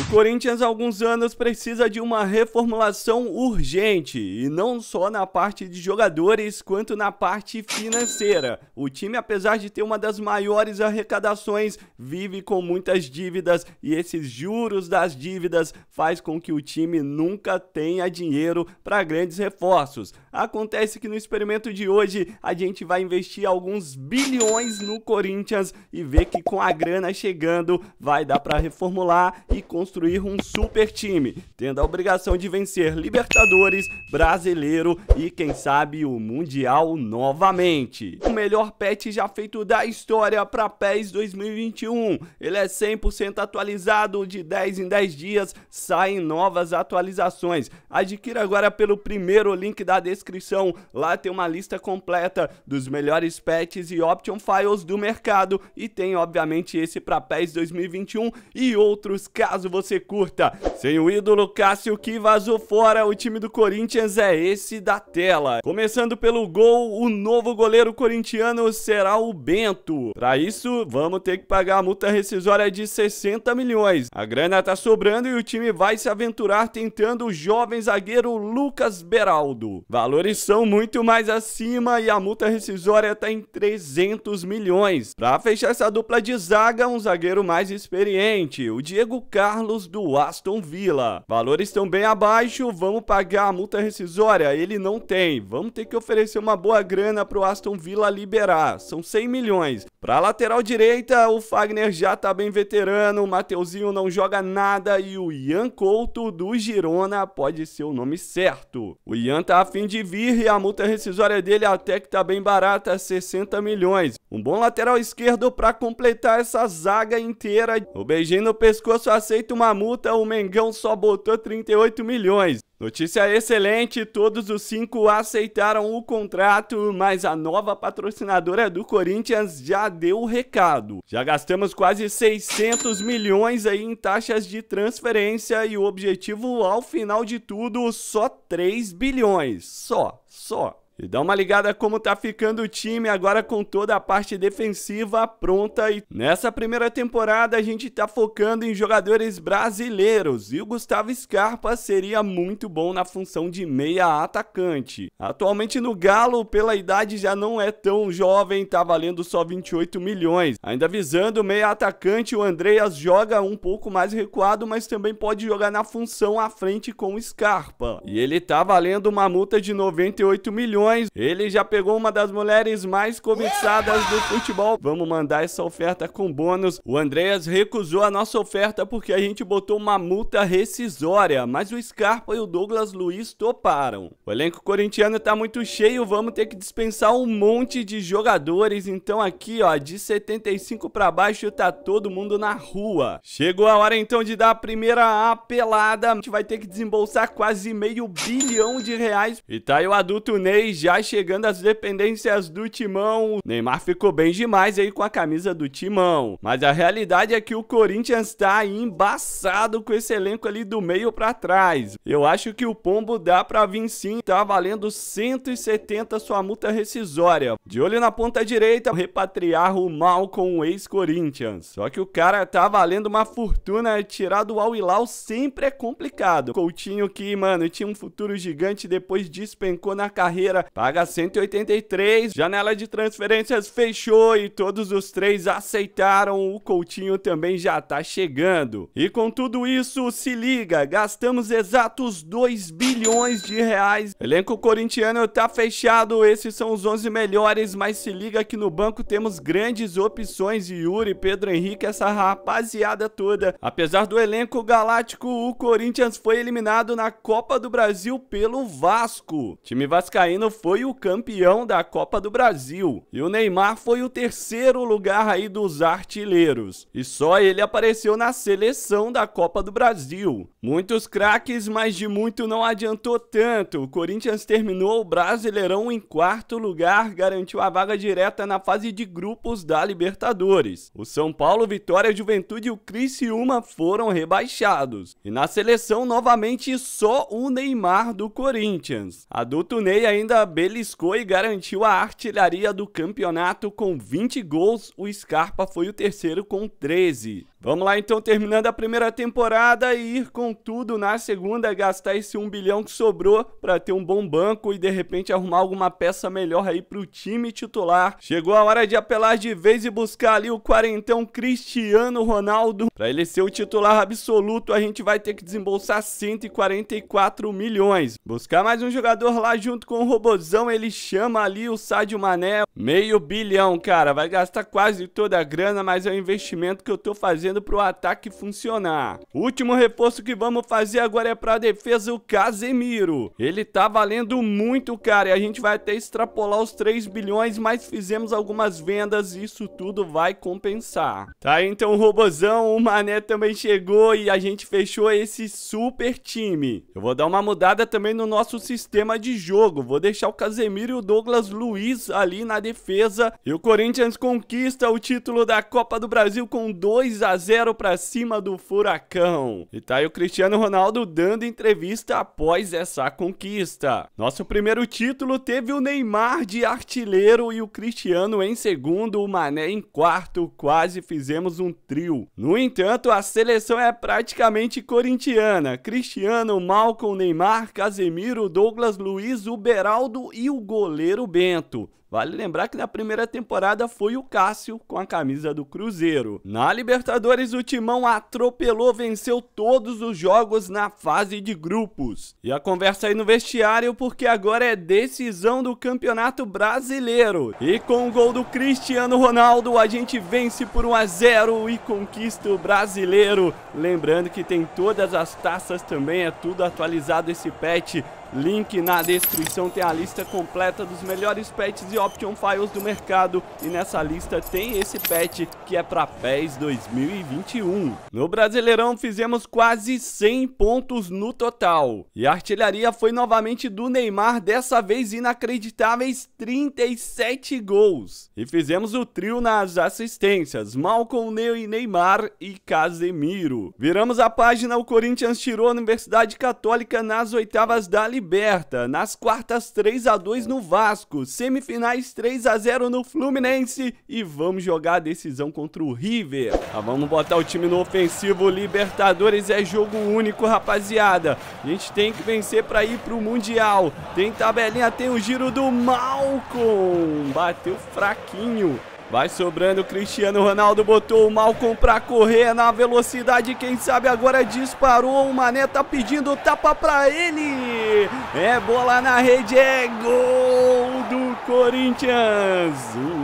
O Corinthians há alguns anos precisa de uma reformulação urgente, e não só na parte de jogadores, quanto na parte financeira. O time, apesar de ter uma das maiores arrecadações, vive com muitas dívidas e esses juros das dívidas faz com que o time nunca tenha dinheiro para grandes reforços. Acontece que no experimento de hoje a gente vai investir alguns bilhões no Corinthians e ver que com a grana chegando vai dar para reformular e construir construir um super time, tendo a obrigação de vencer Libertadores, Brasileiro e, quem sabe, o Mundial novamente. O melhor patch já feito da história para PES 2021. Ele é 100% atualizado, de 10 em 10 dias saem novas atualizações. Adquira agora pelo primeiro link da descrição, lá tem uma lista completa dos melhores patches e option files do mercado e tem obviamente esse para PES 2021 e outros caso você curta. Sem o ídolo Cássio que vazou fora, o time do Corinthians é esse da tela. Começando pelo gol, o novo goleiro corintiano será o Bento. Para isso, vamos ter que pagar a multa rescisória de 60 milhões. A grana tá sobrando e o time vai se aventurar tentando o jovem zagueiro Lucas Beraldo. Valores são muito mais acima e a multa rescisória tá em 300 milhões. Para fechar essa dupla de zaga, um zagueiro mais experiente, o Diego Carlos Carlos do Aston Villa. Valores estão bem abaixo, vamos pagar a multa rescisória? Ele não tem. Vamos ter que oferecer uma boa grana pro Aston Villa liberar. São 100 milhões. Pra lateral direita, o Fagner já tá bem veterano, o Mateuzinho não joga nada e o Ian Couto do Girona pode ser o nome certo. O Ian tá a fim de vir e a multa rescisória dele até que tá bem barata, 60 milhões. Um bom lateral esquerdo pra completar essa zaga inteira. O beijinho no pescoço aceita feito uma multa, o Mengão só botou 38 milhões. Notícia excelente, todos os cinco aceitaram o contrato, mas a nova patrocinadora do Corinthians já deu o recado. Já gastamos quase 600 milhões aí em taxas de transferência e o objetivo ao final de tudo só 3 bilhões, só, só. E dá uma ligada como tá ficando o time agora com toda a parte defensiva pronta e nessa primeira temporada a gente tá focando em jogadores brasileiros e o Gustavo Scarpa seria muito bom na função de meia atacante. Atualmente no Galo, pela idade já não é tão jovem, tá valendo só 28 milhões. Ainda visando meia atacante, o Andreas joga um pouco mais recuado, mas também pode jogar na função à frente com o Scarpa. E ele tá valendo uma multa de 98 milhões milhões. Ele já pegou uma das mulheres mais cobiçadas do futebol. Vamos mandar essa oferta com bônus. O Andreas recusou a nossa oferta porque a gente botou uma multa rescisória, mas o Scarpa e o Douglas Luiz toparam. O elenco corintiano tá muito cheio, vamos ter que dispensar um monte de jogadores, então aqui, ó, de 75 para baixo tá todo mundo na rua. Chegou a hora então de dar a primeira apelada. A gente vai ter que desembolsar quase meio bilhão de reais. E tá aí o adulto Ney já chegando às dependências do Timão. Neymar ficou bem demais aí com a camisa do Timão. Mas a realidade é que o Corinthians está embaçado com esse elenco ali do meio para trás. Eu acho que o Pombo dá para vir sim, tá valendo 170 sua multa rescisória. De olho na ponta direita, repatriar o mal com o ex-Corinthians. Só que o cara tá valendo uma fortuna, é tirar do Al Hilal sempre é complicado. Coutinho que, mano, tinha um futuro gigante, depois despencou na carreira, Paga 183, janela de transferências fechou e todos os três aceitaram. O Coutinho também já tá chegando. E com tudo isso, se liga, gastamos exatos 2 bilhões de reais. Elenco corintiano tá fechado, esses são os 11 melhores, mas se liga que no banco temos grandes opções Yuri, Pedro Henrique, essa rapaziada toda. Apesar do elenco galáctico, o Corinthians foi eliminado na Copa do Brasil pelo Vasco. O time vascaíno foi o campeão da Copa do Brasil. E o Neymar foi o terceiro lugar aí dos artilheiros. E só ele apareceu na seleção da Copa do Brasil. Muitos craques, mas de muito não adiantou tanto. O Corinthians terminou o Brasileirão em quarto lugar, garantiu a vaga direta na fase de grupos da Libertadores. O São Paulo, Vitória, Juventude e o Criciúma foram rebaixados. E na seleção, novamente, só o Neymar do Corinthians. Adulto Ney ainda beliscou e garantiu a artilharia do campeonato com 20 gols. O Scarpa foi o terceiro com 13. Vamos lá então, terminando a primeira temporada e ir com tudo na segunda, gastar esse um bilhão que sobrou para ter um bom banco e de repente arrumar alguma peça melhor aí pro time titular. Chegou a hora de apelar de vez e buscar ali o quarentão Cristiano Ronaldo. Para ele ser o titular absoluto, a gente vai ter que desembolsar 144 milhões. Buscar mais um jogador lá junto com o Robozão, ele chama ali o Sadio Mané, meio bilhão, cara. Vai gastar quase toda a grana, mas é um investimento que eu tô fazendo fazendo para o ataque funcionar. último reforço que vamos fazer agora é para a defesa o Casemiro. Ele tá valendo muito, cara, e a gente vai até extrapolar os 3 bilhões, mas fizemos algumas vendas e isso tudo vai compensar. Tá, então o Robozão, o Mané também chegou e a gente fechou esse super time. Eu vou dar uma mudada também no nosso sistema de jogo. Vou deixar o Casemiro e o Douglas Luiz ali na defesa. E o Corinthians conquista o título da Copa do Brasil com 2 a 0 para cima do Furacão. E tá aí o Cristiano Ronaldo dando entrevista após essa conquista. Nosso primeiro título teve o Neymar de artilheiro e o Cristiano em segundo, o Mané em quarto, quase fizemos um trio. No entanto, a seleção é praticamente corintiana. Cristiano, Malcom, Neymar, Casemiro, Douglas Luiz, Uberaldo e o goleiro Bento. Vale lembrar que na primeira temporada foi o Cássio com a camisa do Cruzeiro. Na Libertadores, o Timão atropelou, venceu todos os jogos na fase de grupos. E a conversa aí no vestiário, porque agora é decisão do Campeonato Brasileiro. E com o gol do Cristiano Ronaldo, a gente vence por 1 a 0 e conquista o brasileiro. Lembrando que tem todas as taças também, é tudo atualizado esse patch Link na descrição tem a lista completa dos melhores pets e option files do mercado e nessa lista tem esse pet que é para PES 2021. No Brasileirão fizemos quase 100 pontos no total e a artilharia foi novamente do Neymar, dessa vez inacreditáveis 37 gols. E fizemos o trio nas assistências, Malcom, Neu e Neymar e Casemiro. Viramos a página, o Corinthians tirou a Universidade Católica nas oitavas da Libertadores liberta. Nas quartas, 3 a 2 no Vasco. Semifinais, 3 a 0 no Fluminense. E vamos jogar a decisão contra o River. Ah, vamos botar o time no ofensivo. Libertadores é jogo único, rapaziada. A gente tem que vencer para ir pro Mundial. Tem tabelinha, tem o giro do Malcom. Bateu fraquinho. Vai sobrando, Cristiano Ronaldo botou o Malcom pra correr na velocidade, quem sabe agora disparou, o Mané tá pedindo tapa pra ele. É bola na rede, é gol do Corinthians,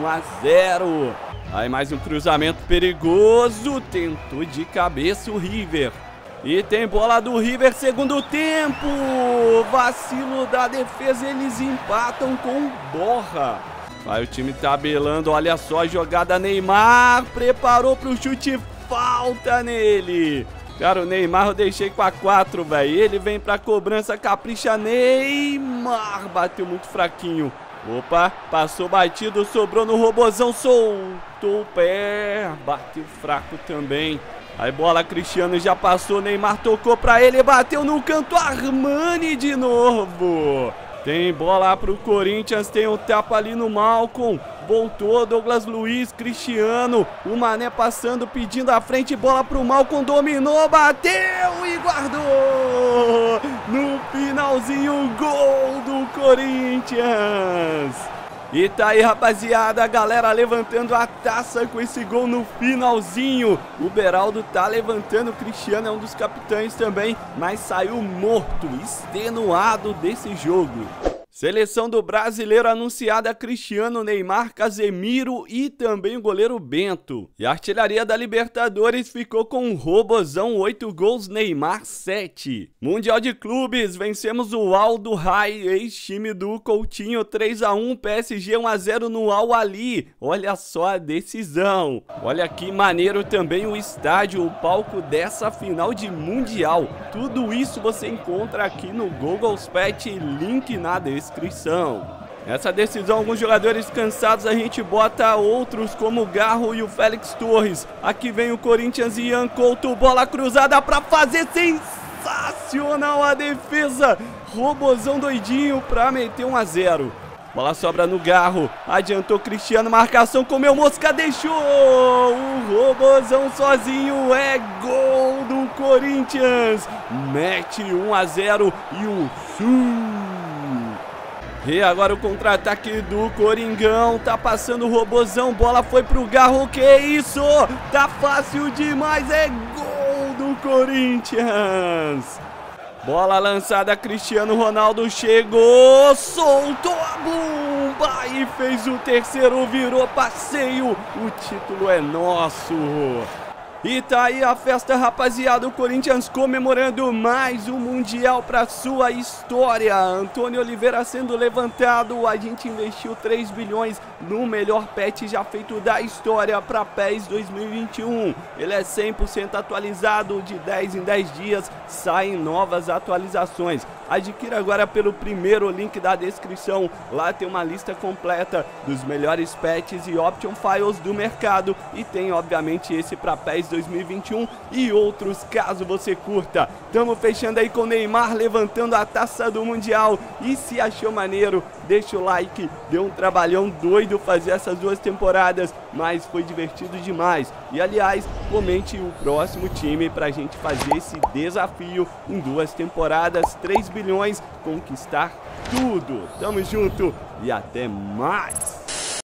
1 a 0. Aí mais um cruzamento perigoso, tentou de cabeça o River. E tem bola do River, segundo tempo. Vacilo da defesa, eles empatam com Borra. Vai o time tabelando, tá olha só a jogada Neymar, preparou para chute, falta nele. Cara, o Neymar eu deixei com a 4, velho. Ele vem pra cobrança, capricha Neymar. Bateu muito fraquinho. Opa, passou batido, sobrou no robozão, soltou o pé. Bateu fraco também. Aí bola, Cristiano já passou, Neymar tocou pra ele, bateu no canto, Armani de novo. Tem bola para o Corinthians, tem o um tapa ali no Malcom. Voltou Douglas Luiz, Cristiano. O Mané passando, pedindo a frente. Bola para o Malcom, dominou, bateu e guardou. No finalzinho, gol do Corinthians. E tá aí, rapaziada, a galera levantando a taça com esse gol no finalzinho. O Beraldo tá levantando, o Cristiano é um dos capitães também, mas saiu morto, extenuado desse jogo. Seleção do brasileiro anunciada Cristiano Neymar, Casemiro e também o goleiro Bento. E a artilharia da Libertadores ficou com um robozão, 8 gols, Neymar 7. Mundial de clubes, vencemos o Aldo Rai, ex-time do Coutinho, 3x1, PSG 1x0 no Al Ali. Olha só a decisão. Olha que maneiro também o estádio, o palco dessa final de Mundial. Tudo isso você encontra aqui no Google Pet, link na descrição inscrição. Nessa decisão, alguns jogadores cansados a gente bota outros como o Garro e o Félix Torres. Aqui vem o Corinthians e Ian Couto, bola cruzada para fazer sensacional a defesa. Robozão doidinho para meter 1 a 0. Bola sobra no Garro, adiantou Cristiano, marcação comeu Mosca, deixou o Robozão sozinho, é gol do Corinthians. Mete 1 a 0 e o Sul e agora o contra-ataque do Coringão. Tá passando o robozão. Bola foi pro Garro. Que isso? Tá fácil demais. É gol do Corinthians. Bola lançada, Cristiano Ronaldo chegou, soltou a bomba e fez o terceiro, virou passeio. O título é nosso. E tá aí a festa, rapaziada. O Corinthians comemorando mais um Mundial para sua história. Antônio Oliveira sendo levantado. A gente investiu 3 bilhões no melhor pet já feito da história para PES 2021. Ele é 100% atualizado. De 10 em 10 dias saem novas atualizações. Adquira agora pelo primeiro link da descrição. Lá tem uma lista completa dos melhores patches e option files do mercado e tem obviamente esse para PES 2021 e outros caso você curta. Tamo fechando aí com o Neymar levantando a taça do Mundial e se achou maneiro, deixa o like, deu um trabalhão doido fazer essas duas temporadas mas foi divertido demais. E aliás, comente o próximo time para a gente fazer esse desafio em duas temporadas, 3 bilhões, conquistar tudo. Tamo junto e até mais!